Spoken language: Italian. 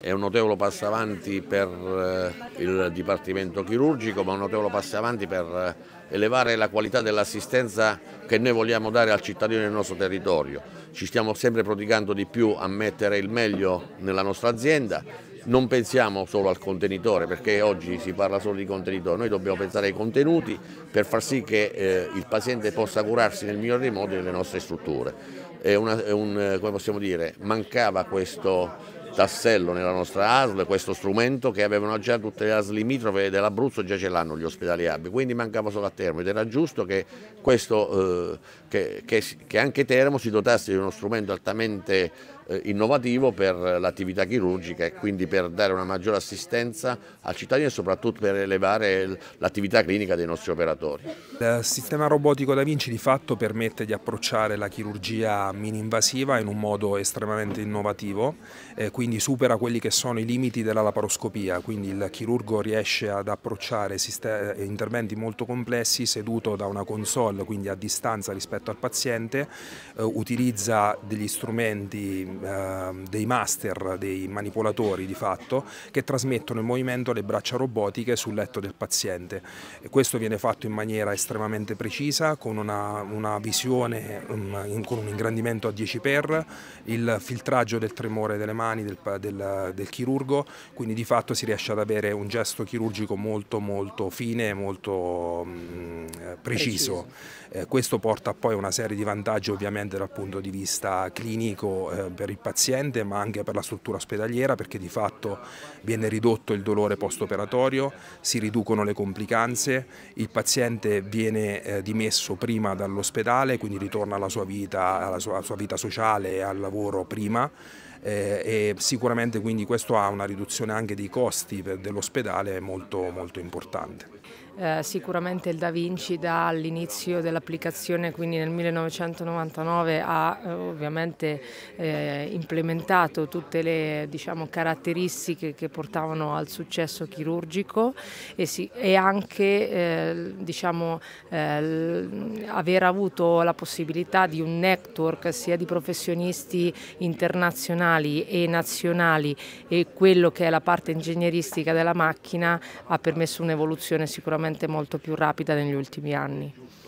È un notevole passo avanti per eh, il Dipartimento Chirurgico, ma un notevole passo avanti per eh, elevare la qualità dell'assistenza che noi vogliamo dare al cittadino del nostro territorio. Ci stiamo sempre prodigando di più a mettere il meglio nella nostra azienda. Non pensiamo solo al contenitore, perché oggi si parla solo di contenitore, noi dobbiamo pensare ai contenuti per far sì che eh, il paziente possa curarsi nel migliore dei modi nelle nostre strutture. È una, è un, come possiamo dire, mancava questo tassello nella nostra ASL questo strumento che avevano già tutte le ASL limitrofe dell'Abruzzo, già ce l'hanno gli ospedali ABI, quindi mancava solo a Termo ed era giusto che, questo, eh, che, che, che anche Termo si dotasse di uno strumento altamente eh, innovativo per l'attività chirurgica e quindi per dare una maggiore assistenza al cittadino e soprattutto per elevare l'attività clinica dei nostri operatori. Il sistema robotico da Vinci di fatto permette di approcciare la chirurgia mini-invasiva in un modo estremamente innovativo, eh, quindi supera quelli che sono i limiti della laparoscopia, quindi il chirurgo riesce ad approcciare eh, interventi molto complessi seduto da una console, quindi a distanza rispetto al paziente, utilizza degli strumenti Ehm, dei master, dei manipolatori di fatto, che trasmettono il movimento alle braccia robotiche sul letto del paziente. E questo viene fatto in maniera estremamente precisa, con una, una visione, um, in, con un ingrandimento a 10x, il filtraggio del tremore delle mani del, del, del chirurgo, quindi di fatto si riesce ad avere un gesto chirurgico molto molto fine, e molto um, preciso. preciso. Eh, questo porta poi a una serie di vantaggi ovviamente dal punto di vista clinico eh, per per il paziente ma anche per la struttura ospedaliera perché di fatto viene ridotto il dolore post-operatorio, si riducono le complicanze, il paziente viene eh, dimesso prima dall'ospedale, quindi ritorna alla sua vita, alla sua, alla sua vita sociale e al lavoro prima eh, e sicuramente quindi questo ha una riduzione anche dei costi dell'ospedale molto, molto importante. Eh, sicuramente il Da Vinci dall'inizio dell'applicazione, quindi nel 1999, ha eh, ovviamente eh, implementato tutte le diciamo, caratteristiche che portavano al successo chirurgico e, si, e anche eh, diciamo, eh, aver avuto la possibilità di un network sia di professionisti internazionali regionali e nazionali e quello che è la parte ingegneristica della macchina ha permesso un'evoluzione sicuramente molto più rapida negli ultimi anni.